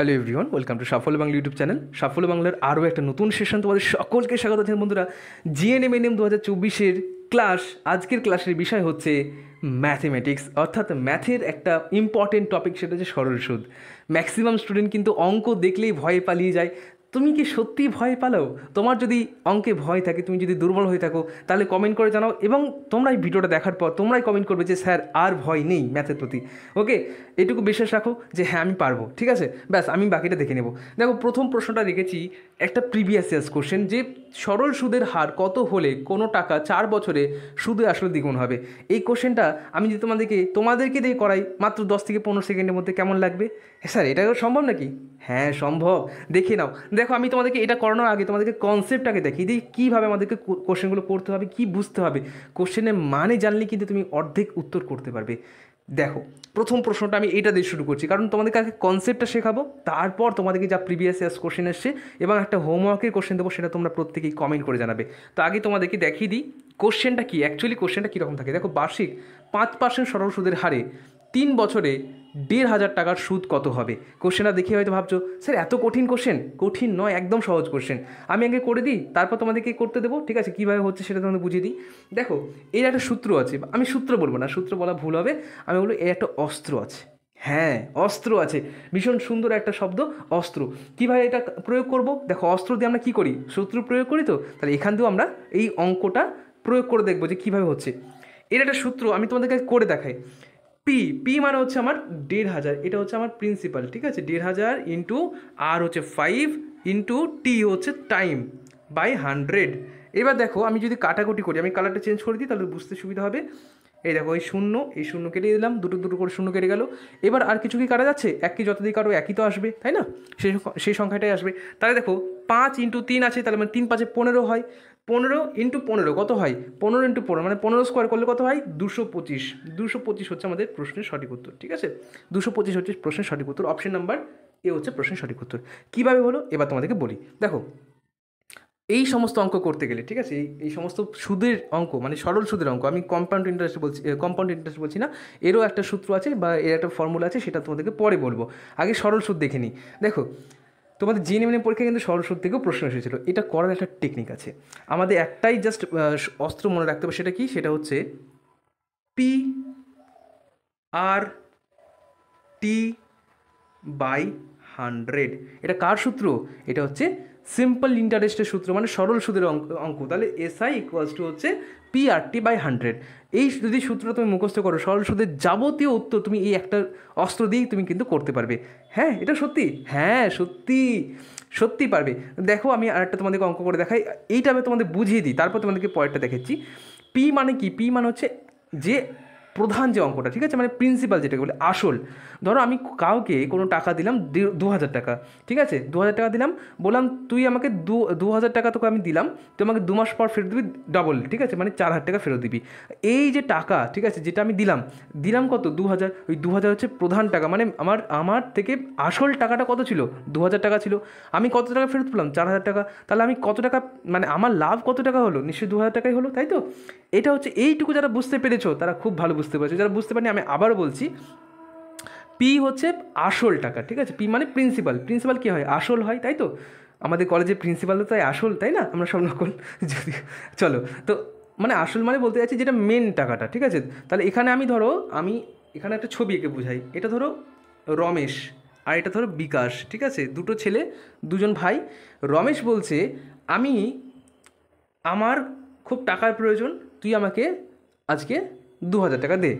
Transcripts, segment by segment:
hello everyone welcome to সাফল্য Bangla YouTube channel সাফল্য বাংলার আরও একটা নতুন সেশন তোমাদের সকলকে স্বাগত আছেন বন্ধুরা জিএনএম এনএম দু হাজার চব্বিশের ক্লাস আজকের ক্লাসের বিষয় হচ্ছে ম্যাথেমেটিক্স অর্থাৎ ম্যাথের একটা ইম্পর্টেন্ট টপিক সেটা হচ্ছে সরল সুদ ম্যাক্সিমাম স্টুডেন্ট কিন্তু অঙ্ক দেখলেই ভয়ে পালিয়ে যায় তুমি কি সত্যি ভয় পালো তোমার যদি অঙ্কে ভয় থাকে তুমি যদি দুর্বল হয়ে থাকো তাহলে কমেন্ট করে জানাও এবং তোমরা এই ভিডিওটা দেখার পর তোমরাই কমেন্ট করবে যে স্যার আর ভয় নেই ম্যাথের প্রতি ওকে এটুকু বিশ্বাস রাখো যে হ্যাঁ আমি পারবো ঠিক আছে ব্যাস আমি বাকিটা দেখে নেব দেখো প্রথম প্রশ্নটা রেখেছি একটা প্রিভিয়াস ইয়ার্স কোশ্চেন যে সরল সুদের হার কত হলে কোনো টাকা চার বছরে সুদে আসলে দ্বিগুণ হবে এই কোশ্চেনটা আমি যদি তোমাদেরকে তোমাদেরকে দিয়ে করাই মাত্র দশ থেকে পনেরো সেকেন্ডের মধ্যে কেমন লাগবে স্যার এটা সম্ভব নাকি হ্যাঁ সম্ভব দেখে নাও দেখো আমি তোমাদেরকে এটা করানোর আগে তোমাদেরকে কনসেপ্টটাকে দেখি দিই কীভাবে আমাদেরকে কোশ্চেনগুলো করতে হবে কি বুঝতে হবে কোশ্চেনের মানে জানলে কিন্তু তুমি অর্ধেক উত্তর করতে পারবে দেখো প্রথম প্রশ্নটা আমি এটা দিয়ে শুরু করছি কারণ তোমাদেরকে আগে কনসেপ্টটা শেখাবো তারপর তোমাদেরকে যা প্রিভিয়াস ইয়ার্স কোশ্চেন এসছে এবং একটা হোমওয়ার্কের কোশ্চেন দেবো সেটা তোমরা প্রত্যেকেই কমেন্ট করে জানাবে তো আগে তোমাদেরকে দেখিয়ে দিই কোশ্চেনটা কী অ্যাকচুয়ালি কোশ্চেনটা কীরকম থাকে দেখো বার্ষিক পাঁচ পার্সেন্ট সরল সুদের হারে তিন বছরে দেড় হাজার টাকার সুদ কত হবে কোশ্চেনটা দেখে হয়তো ভাবছো স্যার এত কঠিন কোশ্চেন কঠিন নয় একদম সহজ কোশ্চেন আমি আগে করে দিই তারপর তোমাদেরকে করতে দেবো ঠিক আছে কীভাবে হচ্ছে সেটা তোমাদের বুঝিয়ে দিই দেখো এর একটা সূত্র আছে আমি সূত্র বলবো না সূত্র বলা ভুল হবে আমি বলবো এর একটা অস্ত্র আছে হ্যাঁ অস্ত্র আছে ভীষণ সুন্দর একটা শব্দ অস্ত্র কীভাবে এটা প্রয়োগ করব দেখো অস্ত্র দিয়ে আমরা কী করি শত্রু প্রয়োগ করি তো তাহলে এখান দিয়েও আমরা এই অঙ্কটা প্রয়োগ করে দেখবো যে কীভাবে হচ্ছে এর একটা সূত্র আমি তোমাদেরকে করে দেখাই পি পি মানে হচ্ছে আমার দেড় হাজার এটা হচ্ছে আমার প্রিন্সিপাল ঠিক আছে দেড় হাজার ইন্টু আর হচ্ছে ফাইভ ইন্টু টি হচ্ছে টাইম বাই হান্ড্রেড এবার দেখো আমি যদি কাটাকুটি করি আমি কালারটা চেঞ্জ করে দিই তাহলে বুঝতে সুবিধা হবে এই দেখো এই শূন্য এই শূন্য কেটে দিলাম দুটো দুটো করে শূন্য কেটে গেল এবার আর কিছু কি কাটা যাচ্ছে একই যত দিয়ে কাটো একই তো আসবে তাই না সেই সেই সংখ্যাটাই আসবে তাহলে দেখো পাঁচ ইন্টু তিন আছে তাহলে মানে তিন পাঁচে পনেরো হয় পনেরো ইন্টু পনেরো কত হয় পনেরো ইন্টু পনেরো মানে পনেরো স্কোয়ার করলে কত হয় দুশো পঁচিশ দুশো পঁচিশ হচ্ছে আমাদের প্রশ্নের সঠিক উত্তর ঠিক আছে দুশো পঁচিশ হচ্ছে প্রশ্নের সঠিক উত্তর অপশন নাম্বার এ হচ্ছে প্রশ্নের সঠিক উত্তর কীভাবে হলো এবার তোমাদেরকে বলি দেখো এই সমস্ত অঙ্ক করতে গেলে ঠিক আছে এই সমস্ত সুদের অঙ্ক মানে সরল সুদের অঙ্ক আমি কম্পাউন্ড ইন্টারেস্ট বলছি কম্পাউন্ড ইন্টারেস্ট বলছি না এরও একটা সূত্র আছে বা এর একটা ফর্মুলা আছে সেটা তোমাদেরকে পরে বলবো আগে সরল সুদ দেখে নিই দেখো তোমাদের জিএনএম পরীক্ষা কিন্তু সরস্বতী থেকেও প্রশ্ন এসেছিলো এটা করার একটা টেকনিক আছে আমাদের একটাই জাস্ট অস্ত্র মনে রাখতে হবে সেটা কি সেটা হচ্ছে P R T by hundred এটা কার সূত্র এটা হচ্ছে সিম্পল ইন্টারেস্টের সূত্র মানে সরল সুদের অঙ্ক অঙ্ক তাহলে এসআই ইকুয়ালস টু হচ্ছে পিআরটি বাই হান্ড্রেড এই যদি সূত্র তুমি মুখস্থ করো সরল সুদের যাবতীয় উত্তর তুমি এই একটা অস্ত্র দিয়েই তুমি কিন্তু করতে পারবে হ্যাঁ এটা সত্যি হ্যাঁ সত্যি সত্যি পারবে দেখো আমি আরেকটা তোমাদেরকে অঙ্ক করে দেখাই এইটা আমি তোমাদের বুঝিয়ে দিই তারপর তোমাদেরকে পয়েন্টটা দেখাচ্ছি পি মানে কি পি মানে হচ্ছে যে প্রধান যে অঙ্কটা ঠিক আছে মানে প্রিন্সিপাল যেটাকে বলে আসল ধরো আমি কাউকে কোনো টাকা দিলাম দু হাজার টাকা ঠিক আছে দু হাজার টাকা দিলাম বললাম তুই আমাকে দু দু হাজার টাকা তোকে আমি দিলাম তুই আমাকে দু মাস পর ফেরত দিবি ডবল ঠিক আছে মানে চার হাজার টাকা ফেরত দিবি এই যে টাকা ঠিক আছে যেটা আমি দিলাম দিলাম কত দু হাজার ওই দু হাজার হচ্ছে প্রধান টাকা মানে আমার আমার থেকে আসল টাকাটা কত ছিল দু হাজার টাকা ছিল আমি কত টাকা ফেরত পেলাম চার হাজার টাকা তাহলে আমি কত টাকা মানে আমার লাভ কত টাকা হলো নিশ্চয়ই দু হাজার টাকাই হলো তাই তো এটা হচ্ছে এইটুকু যারা বুঝতে পেরেছো তারা খুব ভালো বুঝতে পারছি যারা বুঝতে পারি আমি আবার বলছি পি হচ্ছে আসল টাকা ঠিক আছে পি মানে প্রিন্সিপাল প্রিন্সিপাল কী হয় আসল হয় তাই তো আমাদের কলেজে প্রিন্সিপাল তো তাই আসল তাই না আমরা সব নকল যদি চলো তো মানে আসল মানে বলতে চাইছি যেটা মেন টাকাটা ঠিক আছে তাহলে এখানে আমি ধরো আমি এখানে একটা ছবি এঁকে বুঝাই এটা ধরো রমেশ আর এটা ধরো বিকাশ ঠিক আছে দুটো ছেলে দুজন ভাই রমেশ বলছে আমি আমার খুব টাকার প্রয়োজন তুই আমাকে আজকে দু হাজার টাকা দে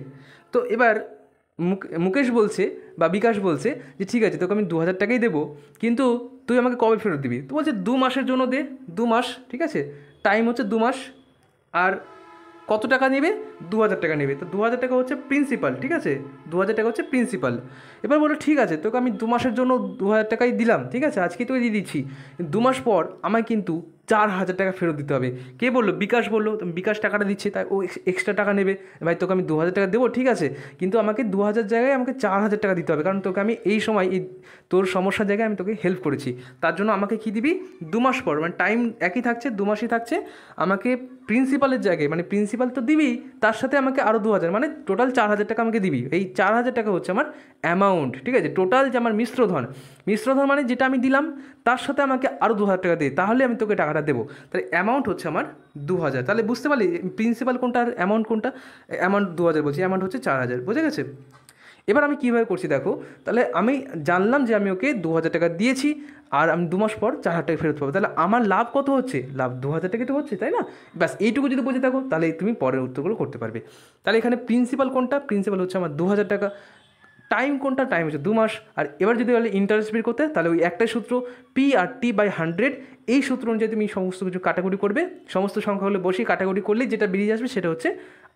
তো এবার মুকেশ বলছে বা বিকাশ বলছে যে ঠিক আছে তোকে আমি দু হাজার টাকাই দেবো কিন্তু তুই আমাকে কবে ফেরত দিবি তো বলছে দু মাসের জন্য দে দু মাস ঠিক আছে টাইম হচ্ছে দু মাস আর কত টাকা নেবে দু হাজার টাকা নেবে তো দু হাজার টাকা হচ্ছে প্রিন্সিপাল ঠিক আছে দু হাজার টাকা হচ্ছে প্রিন্সিপাল এবার বলো ঠিক আছে তোকে আমি দু মাসের জন্য দু হাজার টাকাই দিলাম ঠিক আছে আজকেই তোকে দিয়ে দিচ্ছি দু মাস পর আমায় কিন্তু চার হাজার টাকা ফেরত দিতে হবে কে বললো বিকাশ বললো বিকাশ টাকাটা দিচ্ছে তাই ও এক্সট্রা টাকা নেবে ভাই তোকে আমি দু হাজার টাকা দেবো ঠিক আছে কিন্তু আমাকে দু হাজার জায়গায় আমাকে চার হাজার টাকা দিতে হবে কারণ তোকে আমি এই সময় এই তোর সমস্যার জায়গায় আমি তোকে হেল্প করেছি তার জন্য আমাকে কী দিবি দু মাস পর মানে টাইম একই থাকছে দু মাসই থাকছে আমাকে প্রিন্সিপালের জায়গায় মানে প্রিন্সিপাল তো দিবি তার তার সাথে আমাকে আরও দু হাজার মানে টোটাল চার হাজার টাকা আমাকে দিবি এই চার হাজার টাকা হচ্ছে আমার অ্যামাউন্ট ঠিক আছে টোটাল যে আমার মিশ্রধন মিশ্রধন মানে যেটা আমি দিলাম তার সাথে আমাকে আরও দু হাজার টাকা দিই তাহলে আমি তোকে টাকাটা দেবো তাহলে অ্যামাউন্ট হচ্ছে আমার দু হাজার তাহলে বুঝতে পারলি প্রিন্সিপাল কোনটা আর অ্যামাউন্ট কোনটা অ্যামাউন্ট দু হাজার বলছি অ্যামাউন্ট হচ্ছে চার হাজার বুঝে গেছে এবার আমি কীভাবে করছি দেখো তাহলে আমি জানলাম যে আমি ওকে দু হাজার টাকা দিয়েছি আর আমি দু মাস পর চার হাজার টাকা ফেরত পাবো তাহলে আমার লাভ কত হচ্ছে লাভ দু হাজার টাকা তো হচ্ছে তাই না ব্যাস এইটুকু যদি বুঝে থাকো তাহলে তুমি পরের উত্তরগুলো করতে পারবে তাহলে এখানে প্রিন্সিপাল কোনটা প্রিন্সিপাল হচ্ছে আমার দু হাজার টাকা টাইম কোনটা টাইম হচ্ছে দু মাস আর এবার যদি বলে ইন্টারেস্ট বের করতে তাহলে ওই একটাই সূত্র P R T by hundred এই সূত্র অনুযায়ী তুমি সমস্ত কিছু কাটাকুটি করবে সমস্ত সংখ্যাগুলো বসে কাটাকুটি করলে যেটা বেরিয়ে আসবে সেটা হচ্ছে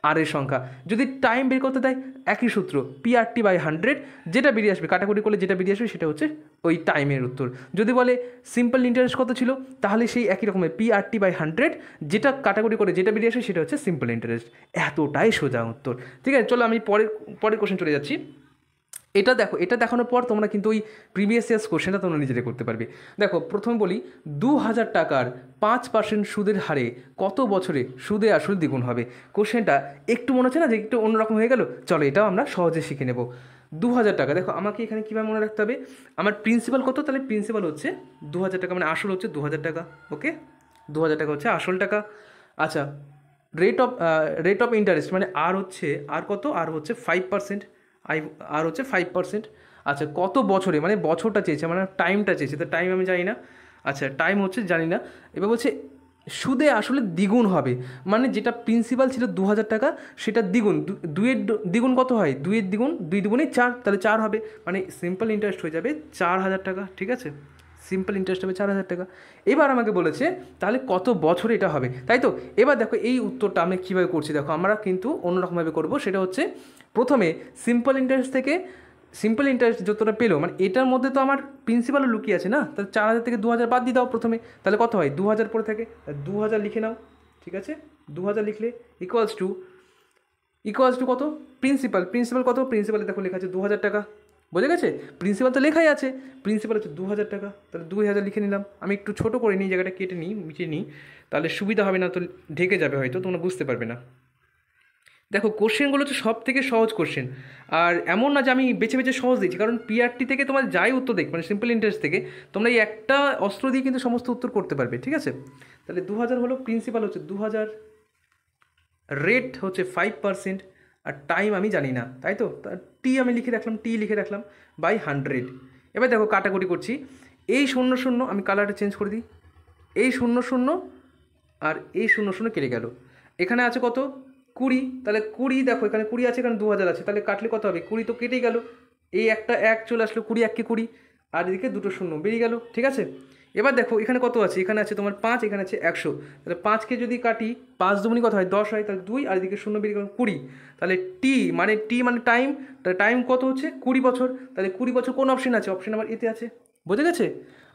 আর এর সংখ্যা যদি টাইম বের করতে দেয় একই সূত্র P R T by hundred যেটা বেরিয়ে আসবে কাটাকুটি করলে যেটা বেরিয়ে আসবে সেটা হচ্ছে ওই টাইমের উত্তর যদি বলে সিম্পল ইন্টারেস্ট কত ছিল তাহলে সেই একই রকমের P R T by hundred যেটা কাটাকুটি করে যেটা বেরিয়ে আসবে সেটা হচ্ছে সিম্পল ইন্টারেস্ট এতটাই সোজা উত্তর ঠিক আছে চলো আমি পরের পরের কোশ্চেন চলে যাচ্ছি এটা দেখো এটা দেখানোর পর তোমরা কিন্তু ওই প্রিভিয়াস ইয়ার্স কোশ্চেনটা তোমরা নিজেরা করতে পারবে দেখো প্রথম বলি দু হাজার টাকার পাঁচ পার্সেন্ট সুদের হারে কত বছরে সুদে আসল দ্বিগুণ হবে কোশ্চেনটা একটু মনে হচ্ছে না যে একটু অন্যরকম হয়ে গেল চলো এটাও আমরা সহজে শিখে নেব দু হাজার টাকা দেখো আমাকে এখানে কীভাবে মনে রাখতে হবে আমার প্রিন্সিপাল কত তাহলে প্রিন্সিপাল হচ্ছে দু হাজার টাকা মানে আসল হচ্ছে দু হাজার টাকা ওকে দু হাজার টাকা হচ্ছে আসল টাকা আচ্ছা rate of rate of interest মানে আর হচ্ছে আর কত আর হচ্ছে ফাইভ পার্সেন্ট আই আর হচ্ছে ফাইভ পার্সেন্ট আচ্ছা কত বছরে মানে বছরটা চেয়েছে মানে টাইমটা চেয়েছে তো টাইম আমি জানি না আচ্ছা টাইম হচ্ছে জানি না এবার বলছে সুদে আসলে দ্বিগুণ হবে মানে যেটা প্রিন্সিপাল ছিল দু হাজার টাকা সেটা দ্বিগুণ দুয়ের দ্বিগুণ কত হয় দুয়ের দ্বিগুণ দুই দ্বিগুণে চার তাহলে চার হবে মানে সিম্পল ইন্টারেস্ট হয়ে যাবে চার হাজার টাকা ঠিক আছে সিম্পল ইন্টারেস্ট হবে চার হাজার টাকা এবার আমাকে বলেছে তাহলে কত বছরে এটা হবে তাই তো এবার দেখো এই উত্তরটা আমি কীভাবে করছি দেখো আমরা কিন্তু অন্যরকমভাবে করব সেটা হচ্ছে প্রথমে সিম্পল ইন্টারেস্ট থেকে সিম্পল ইন্টারেস্ট যতটা পেলো মানে এটার মধ্যে তো আমার প্রিন্সিপালও লুকিয়ে আছে না তাহলে চার হাজার থেকে দু হাজার বাদ দিয়ে দাও প্রথমে তাহলে কত হয় দু হাজার পরে থাকে দু হাজার লিখে নাও ঠিক আছে দু হাজার লিখলে ইকুয়ালস টু ইকুয়ালস টু কত প্রিন্সিপাল প্রিন্সিপাল কত প্রিন্সিপালে দেখো লেখা আছে দু হাজার টাকা বোঝা গেছে প্রিন্সিপাল তো লেখাই আছে প্রিন্সিপাল হচ্ছে দু হাজার টাকা তাহলে দুই হাজার লিখে নিলাম আমি একটু ছোটো করে নিই জায়গাটা কেটে নিই মিটিয়ে নিই তাহলে সুবিধা হবে না তো ঢেকে যাবে হয়তো তোমরা বুঝতে পারবে না দেখো কোশ্চেনগুলো হচ্ছে সব থেকে সহজ কোশ্চেন আর এমন না যে আমি বেছে বেছে সহজ দিচ্ছি কারণ পিআরটি থেকে তোমার যাই উত্তর দেখ মানে সিম্পল ইন্টারেস্ট থেকে তোমরা এই একটা অস্ত্র দিয়ে কিন্তু সমস্ত উত্তর করতে পারবে ঠিক আছে তাহলে দু হাজার হলো প্রিন্সিপাল হচ্ছে দু হাজার রেট হচ্ছে ফাইভ পার্সেন্ট আর টাইম আমি জানি না তাই তো টি আমি লিখে রাখলাম টি লিখে রাখলাম বাই হান্ড্রেড এবার দেখো কাটাকুটি করছি এই শূন্য শূন্য আমি কালারটা চেঞ্জ করে দিই এই শূন্য শূন্য আর এই শূন্য শূন্য কেটে গেল এখানে আছে কত কুড়ি তাহলে কুড়ি দেখো এখানে কুড়ি আছে এখানে দু হাজার আছে তাহলে কাটলে কত হবে কুড়ি তো কেটেই গেল এই একটা এক চলে আসলো কুড়ি এককে কুড়ি আর এদিকে দুটো শূন্য বেরিয়ে গেল ঠিক আছে এবার দেখো এখানে কত আছে এখানে আছে তোমার পাঁচ এখানে আছে একশো তাহলে পাঁচকে যদি কাটি পাঁচ দুমনি কত হয় দশ হয় তাহলে দুই আর এদিকে শূন্য বেরিয়ে গেল কুড়ি তাহলে টি মানে টি মানে টাইম তাহলে টাইম কত হচ্ছে কুড়ি বছর তাহলে কুড়ি বছর কোন অপশন আছে অপশন আমার এতে আছে বুঝে গেছে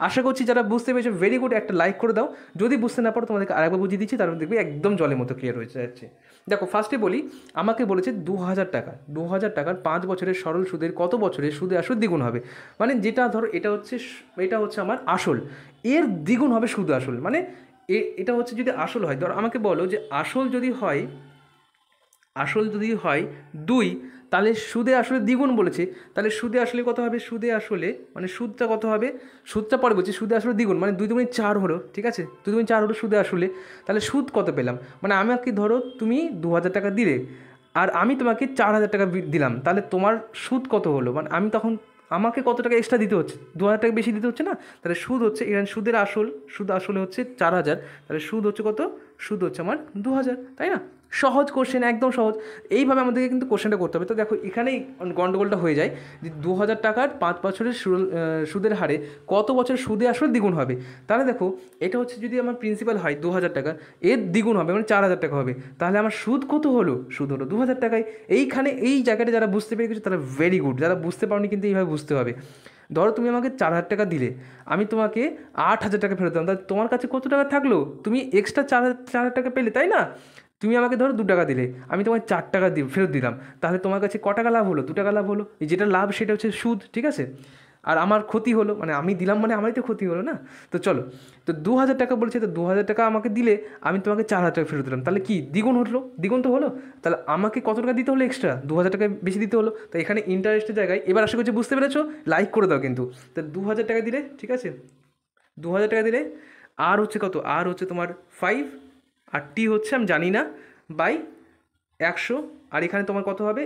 আশা করছি যারা বুঝতে পেরেছো ভেরি গুড একটা লাইক করে দাও যদি বুঝতে না পারো তোমাদেরকে আরেকবার বুঝিয়ে দিচ্ছি তারপর দেখবে একদম জলের মতো ক্লিয়ার হয়ে যাচ্ছে দেখো ফার্স্টে বলি আমাকে বলেছে দু হাজার টাকা দু হাজার টাকার পাঁচ বছরের সরল সুদের কত বছরের সুদে আসল দ্বিগুণ হবে মানে যেটা ধরো এটা হচ্ছে এটা হচ্ছে আমার আসল এর দ্বিগুণ হবে সুদ আসল মানে এটা হচ্ছে যদি আসল হয় ধর আমাকে বলো যে আসল যদি হয় আসল যদি হয় দুই তাহলে সুদে আসলে দ্বিগুণ বলেছে তাহলে সুদে আসলে কত হবে সুদে আসলে মানে সুদটা কত হবে সুদটা পরে বলছে সুদে আসলে দ্বিগুণ মানে দুই দুগুণ চার হলো ঠিক আছে দুই দুগুণ চার হলো সুদে আসলে তাহলে সুদ কত পেলাম মানে আমাকে ধরো তুমি দু হাজার টাকা দিলে আর আমি তোমাকে চার হাজার টাকা দিলাম তাহলে তোমার সুদ কত হলো মানে আমি তখন আমাকে কত টাকা এক্সট্রা দিতে হচ্ছে দু হাজার টাকা বেশি দিতে হচ্ছে না তাহলে সুদ হচ্ছে এখানে সুদের আসল সুদ আসলে হচ্ছে চার হাজার তাহলে সুদ হচ্ছে কত সুদ হচ্ছে আমার দু হাজার তাই না সহজ কোশ্চেন একদম সহজ এইভাবে আমাদেরকে কিন্তু কোশ্চেনটা করতে হবে তো দেখো এখানেই গণ্ডগোলটা হয়ে যায় যে দু হাজার টাকার পাঁচ বছরের সুদের হারে কত বছরের সুদে আসলে দ্বিগুণ হবে তাহলে দেখো এটা হচ্ছে যদি আমার প্রিন্সিপাল হয় দু হাজার টাকা এর দ্বিগুণ হবে মানে চার হাজার টাকা হবে তাহলে আমার সুদ কত হলো সুদ হলো দু হাজার টাকায় এইখানে এই জায়গাটা যারা বুঝতে পেরে গেছে তারা ভেরি গুড যারা বুঝতে পারোনি কিন্তু এইভাবে বুঝতে হবে ধরো তুমি আমাকে চার হাজার টাকা দিলে আমি তোমাকে আট হাজার টাকা ফেরত দিলাম তাহলে তোমার কাছে কত টাকা থাকলো তুমি এক্সট্রা চার হাজার চার হাজার টাকা পেলে তাই না তুমি আমাকে ধরো দু টাকা দিলে আমি তোমায় চার টাকা দিয়ে ফেরত দিলাম তাহলে তোমার কাছে ক টাকা লাভ হলো দু টাকা লাভ হলো যেটা লাভ সেটা হচ্ছে সুদ ঠিক আছে আর আমার ক্ষতি হলো মানে আমি দিলাম মানে আমারই তো ক্ষতি হলো না তো চলো তো দু হাজার টাকা বলছে তো দু হাজার টাকা আমাকে দিলে আমি তোমাকে চার হাজার টাকা ফেরত দিলাম তাহলে কি দ্বিগুণ হলো দ্বিগুণ তো হলো তাহলে আমাকে কত টাকা দিতে হলো এক্সট্রা দু হাজার টাকা বেশি দিতে হলো তো এখানে ইন্টারেস্টের জায়গায় এবার আশা করছি বুঝতে পেরেছো লাইক করে দাও কিন্তু তো দু হাজার টাকা দিলে ঠিক আছে দু হাজার টাকা দিলে আর হচ্ছে কত আর হচ্ছে তোমার ফাইভ আর টি হচ্ছে আমি জানি না বাই একশো আর এখানে তোমার কত হবে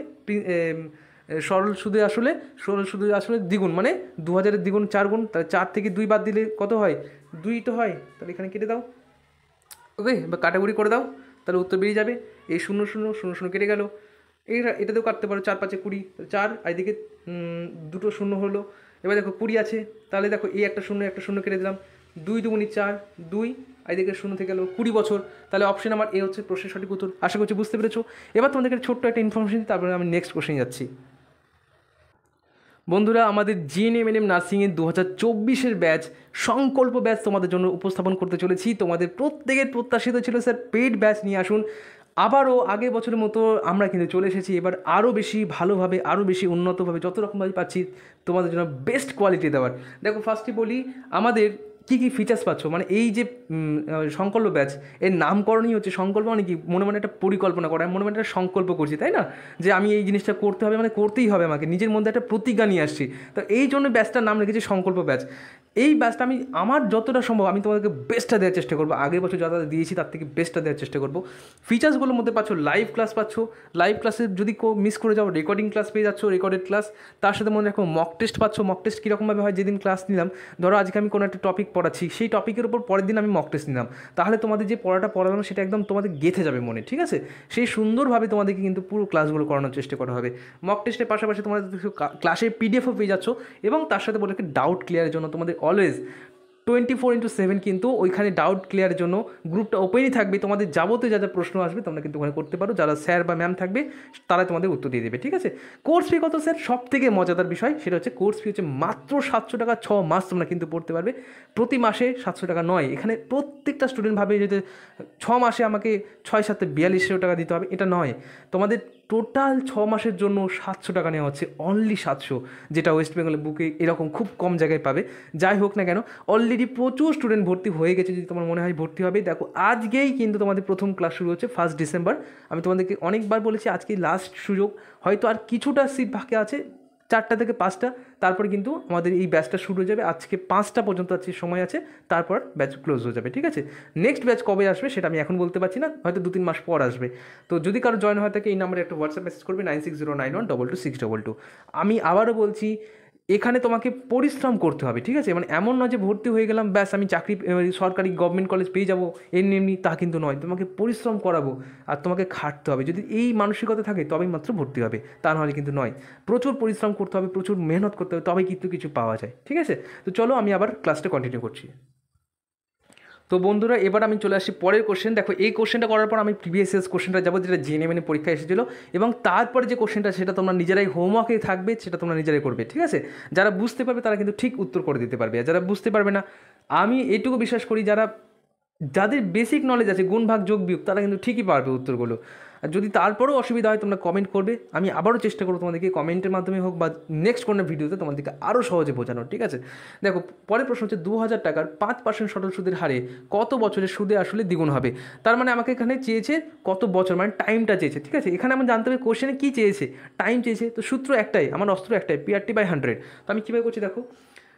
সরল সুদে আসলে সরল সুদে আসলে দ্বিগুণ মানে দু হাজারের দ্বিগুণ চার গুণ তাহলে চার থেকে দুই বাদ দিলে কত হয় দুই তো হয় তাহলে এখানে কেটে দাও ওকে বা কাটাকুটি করে দাও তাহলে উত্তর বেরিয়ে যাবে এই শূন্য শূন্য শূন্য শূন্য কেটে গেল এটা এটাতেও কাটতে পারো চার পাঁচে কুড়ি চার আর এদিকে দুটো শূন্য হলো এবার দেখো কুড়ি আছে তাহলে দেখো এই একটা শূন্য একটা শূন্য কেটে দিলাম দুই দুগুণি চার দুই দেখে শূন্য থেকে গেলো কুড়ি বছর তাহলে অপশন আমার এ হচ্ছে প্রশ্নের সঠিক উত্তর আশা করছি বুঝতে পেরেছো এবার তোমাদেরকে ছোট্ট একটা ইনফরমেশন দিই তারপরে আমি নেক্সট কোশ্চেন যাচ্ছি বন্ধুরা আমাদের জিএনএম এন এম নার্সিংয়ের দু হাজার চব্বিশের ব্যাচ সংকল্প ব্যাচ তোমাদের জন্য উপস্থাপন করতে চলেছি তোমাদের প্রত্যেকের প্রত্যাশিত ছিল স্যার পেড ব্যাচ নিয়ে আসুন আবারও আগের বছরের মতো আমরা কিন্তু চলে এসেছি এবার আরও বেশি ভালোভাবে আরও বেশি উন্নতভাবে যত রকমভাবে পাচ্ছি তোমাদের জন্য বেস্ট কোয়ালিটি দেওয়ার দেখো ফার্স্টে বলি আমাদের কী কী ফিচার্স পাচ্ছ মানে এই যে সংকল্প ব্যাচ এর নামকরণই হচ্ছে সংকল্প মানে কি মনে মনে একটা পরিকল্পনা করা মনে মনে একটা সংকল্প করছি তাই না যে আমি এই জিনিসটা করতে হবে মানে করতেই হবে আমাকে নিজের মধ্যে একটা প্রতিজ্ঞা নিয়ে আসছি তো এই জন্য ব্যাচটার নাম রেখেছি সংকল্প ব্যাচ এই ব্যাচটা আমি আমার যতটা সম্ভব আমি তোমাদেরকে বেস্টটা দেওয়ার চেষ্টা করবো আগের বছর যা দিয়েছি তার থেকে বেস্টটা দেওয়ার চেষ্টা করবো ফিচার্সগুলোর মধ্যে পাচ্ছ লাইভ ক্লাস পাচ্ছ লাইভ ক্লাসে যদি কেউ মিস করে যাও রেকর্ডিং ক্লাস পেয়ে যাচ্ছ রেকর্ডেড ক্লাস তার সাথে মনে রাখো মক টেস্ট পাচ্ছ মক টেস্ট কীরকমভাবে হয় যেদিন ক্লাস নিলাম ধরো আজকে আমি কোনো একটা টপিক পড়াচ্ছি সেই টপিকের উপর পরের দিন আমি মক টেস্ট নিলাম তাহলে তোমাদের যে পড়াটা পড়ালাম সেটা একদম তোমাদের গেঁথে যাবে মনে ঠিক আছে সেই সুন্দরভাবে তোমাদেরকে কিন্তু পুরো ক্লাসগুলো করানোর চেষ্টা করা হবে মক টেস্টের পাশাপাশি তোমাদের ক্লাসের পিডিএফও পেয়ে যাচ্ছ এবং তার সাথে বলে ডাউট ক্লিয়ারের জন্য তোমাদের always twenty four into seven কিন্তু ওইখানে ডাউট ক্লিয়ারের জন্য গ্রুপটা ওপেনই থাকবে তোমাদের যাবতীয় যা যা প্রশ্ন আসবে তোমরা কিন্তু ওখানে করতে পারো যারা স্যার বা ম্যাম থাকবে তারা তোমাদের উত্তর দিয়ে দেবে ঠিক আছে কোর্স ফি কত স্যার সব থেকে মজাদার বিষয় সেটা হচ্ছে কোর্স ফি হচ্ছে মাত্র সাতশো টাকা ছ মাস তোমরা কিন্তু পড়তে পারবে প্রতি মাসে সাতশো টাকা নয় এখানে প্রত্যেকটা স্টুডেন্ট ভাবে যে ছ মাসে আমাকে ছয় সাথে বিয়াল্লিশশো টাকা দিতে হবে এটা নয় তোমাদের টোটাল ছ মাসের জন্য সাতশো টাকা নেওয়া হচ্ছে অনলি সাতশো যেটা ওয়েস্ট বেঙ্গলের বুকে এরকম খুব কম জায়গায় পাবে যাই হোক না কেন অনলি অলরেডি প্রচুর স্টুডেন্ট ভর্তি হয়ে গেছে যদি তোমার মনে হয় ভর্তি হবে দেখো আজকেই কিন্তু তোমাদের প্রথম ক্লাস শুরু হচ্ছে ফার্স্ট ডিসেম্বর আমি তোমাদেরকে অনেকবার বলেছি আজকেই লাস্ট সুযোগ হয়তো আর কিছুটা সিট বাকি আছে চারটা থেকে পাঁচটা তারপর কিন্তু আমাদের এই ব্যাচটা শুরু হয়ে যাবে আজকে পাঁচটা পর্যন্ত আজকে সময় আছে তারপর ব্যাচ ক্লোজ হয়ে যাবে ঠিক আছে নেক্সট ব্যাচ কবে আসবে সেটা আমি এখন বলতে পারছি না হয়তো দু তিন মাস পর আসবে তো যদি কারো জয়েন হয় থাকে এই নাম্বারে একটা হোয়াটসঅ্যাপ মেসেজ করবে nine six zero nine one double two six double two আমি আবারও বলছি এখানে তোমাকে পরিশ্রম করতে হবে ঠিক আছে মানে এমন নয় যে ভর্তি হয়ে গেলাম ব্যাস আমি চাকরি সরকারি গভর্নমেন্ট কলেজ পেয়ে যাবো এমনি এমনি তা কিন্তু নয় তোমাকে পরিশ্রম করাবো আর তোমাকে খাটতে হবে যদি এই মানসিকতা থাকে তবেই মাত্র ভর্তি হবে তা নাহলে কিন্তু নয় প্রচুর পরিশ্রম করতে হবে প্রচুর মেহনত করতে হবে তবেই কিন্তু কিছু পাওয়া যায় ঠিক আছে তো চলো আমি আবার ক্লাসটা কন্টিনিউ করছি তো বন্ধুরা এবার আমি চলে আসি পরের কোশ্চেন দেখো এই কোশ্চেনটা করার পর আমি প্রিভিয়াস এস কোশ্চেনটা যাবো যেটা মেনে পরীক্ষা এসেছিল এবং তারপরে যে কোশ্চেনটা সেটা তোমরা নিজেরাই হোমওয়ার্কে থাকবে সেটা তোমরা নিজেরাই করবে ঠিক আছে যারা বুঝতে পারবে তারা কিন্তু ঠিক উত্তর করে দিতে পারবে আর যারা বুঝতে পারবে না আমি এটুকু বিশ্বাস করি যারা যাদের বেসিক নলেজ আছে গুণ ভাগ যোগ বিয়োগ তারা কিন্তু ঠিকই পারবে উত্তরগুলো আর যদি তারপরেও অসুবিধা হয় তোমরা কমেন্ট করবে আমি আবারও চেষ্টা করবো তোমাদেরকে কমেন্টের মাধ্যমে হোক বা নেক্সট কোনো ভিডিওতে তোমাদেরকে আরও সহজে বোঝানোর ঠিক আছে দেখো পরের প্রশ্ন হচ্ছে দু হাজার টাকার পাঁচ পার্সেন্ট সরল সুদের হারে কত বছরের সুদে আসলে দ্বিগুণ হবে তার মানে আমাকে এখানে চেয়েছে কত বছর মানে টাইমটা চেয়েছে ঠিক আছে এখানে আমার জানতে হবে কোশ্চেনে কী চেয়েছে টাইম চেয়েছে তো সূত্র একটাই আমার অস্ত্র একটাই পিআরটি বাই হান্ড্রেড তো আমি কীভাবে করছি দেখো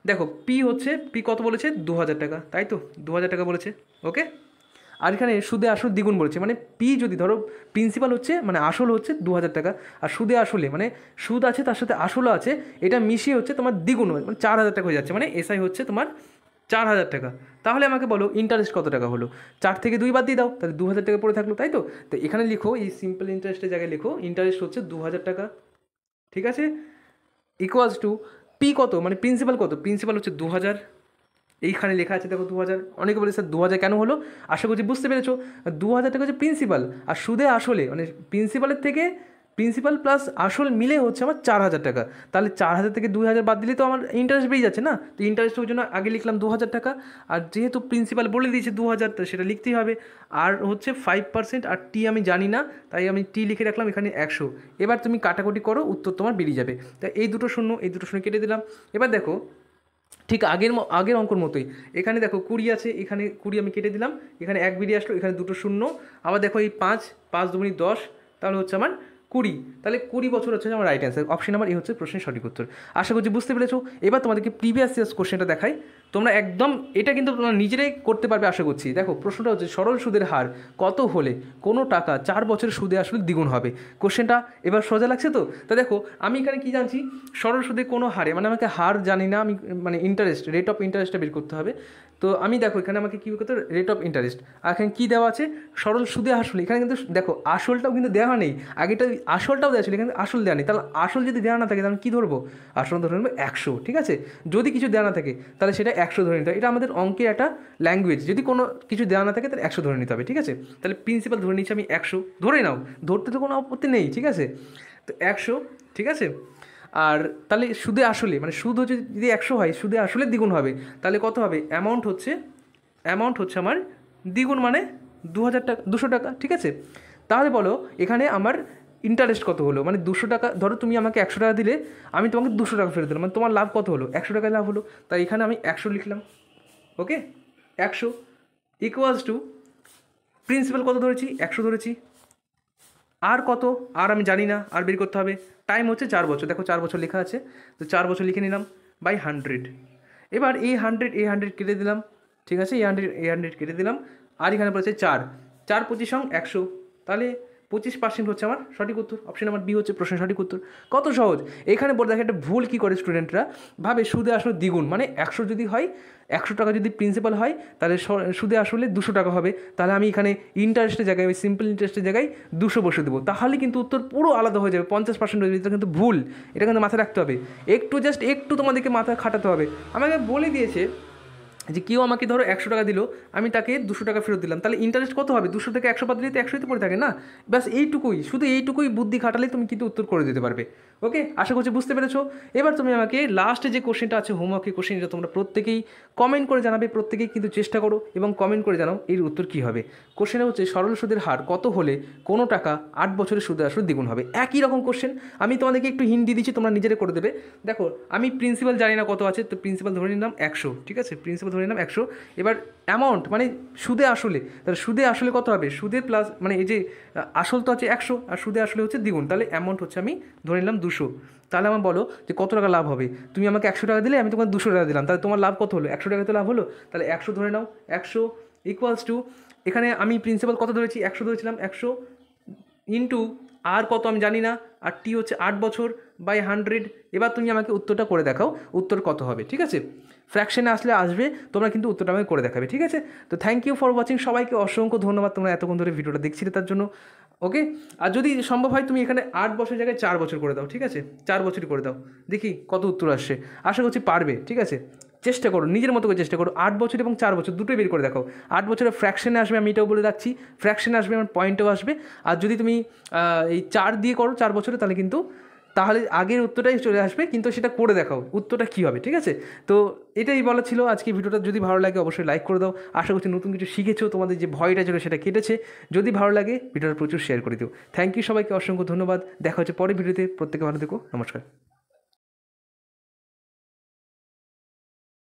দেখো পি হচ্ছে পি কত বলেছে দু হাজার টাকা তাই তো দু হাজার টাকা বলেছে ওকে আর এখানে সুদে আসল দ্বিগুণ বলেছে মানে পি যদি ধরো প্রিন্সিপাল হচ্ছে মানে আসল হচ্ছে দু হাজার টাকা আর সুদে আসলে মানে সুদ আছে তার সাথে আসলও আছে এটা মিশিয়ে হচ্ছে তোমার দ্বিগুণ মানে চার হাজার টাকা হয়ে যাচ্ছে মানে এসআই হচ্ছে তোমার চার হাজার টাকা তাহলে আমাকে বলো ইন্টারেস্ট কত টাকা হলো চার থেকে দুই বাদ দিয়ে দাও তাহলে দু হাজার টাকা পড়ে থাকলো তাই তো তো এখানে লিখো এই সিম্পল ইন্টারেস্টের জায়গায় লিখো ইন্টারেস্ট হচ্ছে দু হাজার টাকা ঠিক আছে ইকুয়ালস টু পি কত মানে প্রিন্সিপাল কত প্রিন্সিপাল হচ্ছে দু হাজার এইখানে লেখা আছে দেখো দু হাজার অনেকে বলে স্যার দু হাজার কেন হলো আশা করছি বুঝতে পেরেছো দু হাজার টাকা হচ্ছে প্রিন্সিপাল আর সুদে আসলে মানে প্রিন্সিপালের থেকে প্রিন্সিপাল প্লাস আসল মিলে হচ্ছে আমার চার হাজার টাকা তাহলে চার হাজার থেকে দুই হাজার বাদ দিলে তো আমার ইন্টারেস্ট বেড়ে যাচ্ছে না তো ইন্টারেস্ট ওই জন্য আগে লিখলাম দু হাজার টাকা আর যেহেতু প্রিন্সিপাল বলে দিয়েছে দু হাজার সেটা লিখতেই হবে আর হচ্ছে ফাইভ পার্সেন্ট আর টি আমি জানি না তাই আমি টি লিখে রাখলাম এখানে একশো এবার তুমি কাটাকুটি করো উত্তর তোমার বেরিয়ে যাবে তা এই দুটো শূন্য এই দুটো শূন্য কেটে দিলাম এবার দেখো ঠিক আগের আগের অঙ্কর মতোই এখানে দেখো কুড়ি আছে এখানে কুড়ি আমি কেটে দিলাম এখানে এক বিডি আসলো এখানে দুটো শূন্য আবার দেখো এই পাঁচ পাঁচ মিনিট দশ তাহলে হচ্ছে আমার কুড়ি তাহলে কুড়ি বছর হচ্ছে আমার রাইট অ্যান্সার অপশন নাম্বার এই হচ্ছে প্রশ্নের সঠিক উত্তর আশা করছি বুঝতে পেরেছো এবার তোমাদেরকে প্রিভিয়াস ইয়ার্স কোশ্চেনটা দেখায় তোমরা একদম এটা কিন্তু তোমরা নিজেরাই করতে পারবে আশা করছি দেখো প্রশ্নটা হচ্ছে সরল সুদের হার কত হলে কোনো টাকা চার বছরের সুদে আসলে দ্বিগুণ হবে কোশ্চেনটা এবার সোজা লাগছে তো তা দেখো আমি এখানে কি জানছি সরল সুদে কোনো হারে মানে আমাকে হার জানি না আমি মানে ইন্টারেস্ট রেট অফ ইন্টারেস্টটা বের করতে হবে তো আমি দেখো এখানে আমাকে কী করতে রেট অফ ইন্টারেস্ট আর এখানে কী দেওয়া আছে সরল সুদে আসলে এখানে কিন্তু দেখো আসলটাও কিন্তু দেওয়া নেই আগেটা আসলটাও দেওয়া ছিল এখানে আসল দেওয়া নেই তাহলে আসল যদি দেওয়া না থাকে তাহলে কী ধরবো আসল ধরে নেবো একশো ঠিক আছে যদি কিছু দেওয়া না থাকে তাহলে সেটা একশো ধরে নিতে হবে এটা আমাদের অঙ্কের একটা ল্যাঙ্গুয়েজ যদি কোনো কিছু দেওয়া না থাকে তাহলে একশো ধরে নিতে হবে ঠিক আছে তাহলে প্রিন্সিপাল ধরে নিচ্ছি আমি একশো ধরে নাও ধরতে তো কোনো আপত্তি নেই ঠিক আছে তো একশো ঠিক আছে আর তাহলে সুদে আসলে মানে সুদ হচ্ছে যদি একশো হয় সুদে আসলে দ্বিগুণ হবে তাহলে কত হবে অ্যামাউন্ট হচ্ছে অ্যামাউন্ট হচ্ছে আমার দ্বিগুণ মানে দু হাজার টাকা দুশো টাকা ঠিক আছে তাহলে বলো এখানে আমার ইন্টারেস্ট কত হলো মানে দুশো টাকা ধরো তুমি আমাকে একশো টাকা দিলে আমি তোমাকে দুশো টাকা ফেরত দিলাম মানে তোমার লাভ কত হলো একশো টাকায় লাভ হলো তাই এখানে আমি একশো লিখলাম ওকে একশো ইকুয়ালস টু প্রিন্সিপাল কত ধরেছি একশো ধরেছি আর কত আর আমি জানি না আর বের করতে হবে টাইম হচ্ছে চার বছর দেখো চার বছর লেখা আছে তো চার বছর লিখে নিলাম বাই হান্ড্রেড এবার এই হান্ড্রেড এই হান্ড্রেড কেটে দিলাম ঠিক আছে এই হান্ড্রেড এই হান্ড্রেড কেটে দিলাম আর এখানে পড়েছে চার চার পঁচিশ সং একশো তাহলে পঁচিশ পার্সেন্ট হচ্ছে আমার সঠিক উত্তর অপশন নাম্বার বি হচ্ছে প্রশ্নের সঠিক উত্তর কত সহজ এখানে বলে দেখে একটা ভুল কী করে স্টুডেন্টরা ভাবে সুদে আসলে দ্বিগুণ মানে একশো যদি হয় একশো টাকা যদি প্রিন্সিপাল হয় তাহলে সুদে আসলে দুশো টাকা হবে তাহলে আমি এখানে ইন্টারেস্টের জায়গায় ওই সিম্পল ইন্টারেস্টের জায়গায় দুশো বসে দেবো তাহলে কিন্তু উত্তর পুরো আলাদা হয়ে যাবে পঞ্চাশ পার্সেন্ট হয়ে যাবে এটা কিন্তু ভুল এটা কিন্তু মাথায় রাখতে হবে একটু জাস্ট একটু তোমাদেরকে মাথায় খাটাতে হবে আমাকে বলে দিয়েছে যে কেউ আমাকে ধরো একশো টাকা দিল আমি তাকে দুশো টাকা ফেরত দিলাম তাহলে ইন্টারেস্ট কত হবে দুশো থেকে একশো পাত তো একশোই তো পড়ে থাকে না ব্যাস এইটুকুই শুধু এইটুকুই বুদ্ধি খাটালে তুমি কিন্তু উত্তর করে দিতে পারবে ওকে আশা করছি বুঝতে পেরেছো এবার তুমি আমাকে লাস্টে যে কোশ্চেনটা আছে হোমওয়ার্কের কোশ্চেন এটা তোমরা প্রত্যেকেই কমেন্ট করে জানাবে প্রত্যেকেই কিন্তু চেষ্টা করো এবং কমেন্ট করে জানাও এর উত্তর কী হবে কোশ্চেনে হচ্ছে সরল সুদের হার কত হলে কোনো টাকা আট বছরের সুদে আসলে দ্বিগুণ হবে একই রকম কোশ্চেন আমি তোমাদেরকে একটু হিন্দি দিচ্ছি তোমরা নিজেরা করে দেবে দেখো আমি প্রিন্সিপাল জানি না কত আছে তো প্রিন্সিপাল ধরে নিলাম একশো ঠিক আছে প্রিন্সিপাল ধরে নিলাম একশো এবার অ্যামাউন্ট মানে সুদে আসলে তাহলে সুদে আসলে কত হবে সুদে প্লাস মানে এই যে আসল তো আছে একশো আর সুদে আসলে হচ্ছে দ্বিগুণ তাহলে অ্যামাউন্ট হচ্ছে আমি ধরে নিলাম দুশো তাহলে আমার বলো যে কত টাকা লাভ হবে তুমি আমাকে একশো টাকা দিলে আমি তোমাকে দুশো টাকা দিলাম তাহলে তোমার লাভ কত হলো একশো টাকা তো লাভ হলো তাহলে একশো ধরে নাও একশো ইকুয়ালস টু এখানে আমি প্রিন্সিপাল কত ধরেছি একশো ধরেছিলাম একশো ইন্টু আর কত আমি জানি না আর টি হচ্ছে আট বছর বাই হান্ড্রেড এবার তুমি আমাকে উত্তরটা করে দেখাও উত্তর কত হবে ঠিক আছে ফ্র্যাকশানে আসলে আসবে তোমরা কিন্তু উত্তরটা আমাকে করে দেখাবে ঠিক আছে তো থ্যাংক ইউ ফর ওয়াচিং সবাইকে অসংখ্য ধন্যবাদ তোমরা এতক্ষণ ধরে ভিডিওটা দেখছিলে তার জন্য ওকে আর যদি সম্ভব হয় তুমি এখানে আট বছরের জায়গায় চার বছর করে দাও ঠিক আছে চার বছরই করে দাও দেখি কত উত্তর আসছে আশা করছি পারবে ঠিক আছে চেষ্টা করো নিজের মতো করে চেষ্টা করো আট বছর এবং চার বছর দুটোই বের করে দেখো আট বছরে ফ্র্যাকশানে আসবে আমি এটাও বলে রাখছি ফ্র্যাকশানে আসবে আমার পয়েন্টও আসবে আর যদি তুমি এই চার দিয়ে করো চার বছরে তাহলে কিন্তু তাহলে আগের উত্তরটাই চলে আসবে কিন্তু সেটা করে দেখাও উত্তরটা কী হবে ঠিক আছে তো এটাই বলা ছিল আজকে ভিডিওটা যদি ভালো লাগে অবশ্যই লাইক করে দাও আশা করছি নতুন কিছু শিখেছো তোমাদের যে ভয়টা ছিল সেটা কেটেছে যদি ভালো লাগে ভিডিওটা প্রচুর শেয়ার করে দিও থ্যাংক ইউ সবাইকে অসংখ্য ধন্যবাদ দেখা হচ্ছে পরে ভিডিওতে প্রত্যেকে ভালো থেকো নমস্কার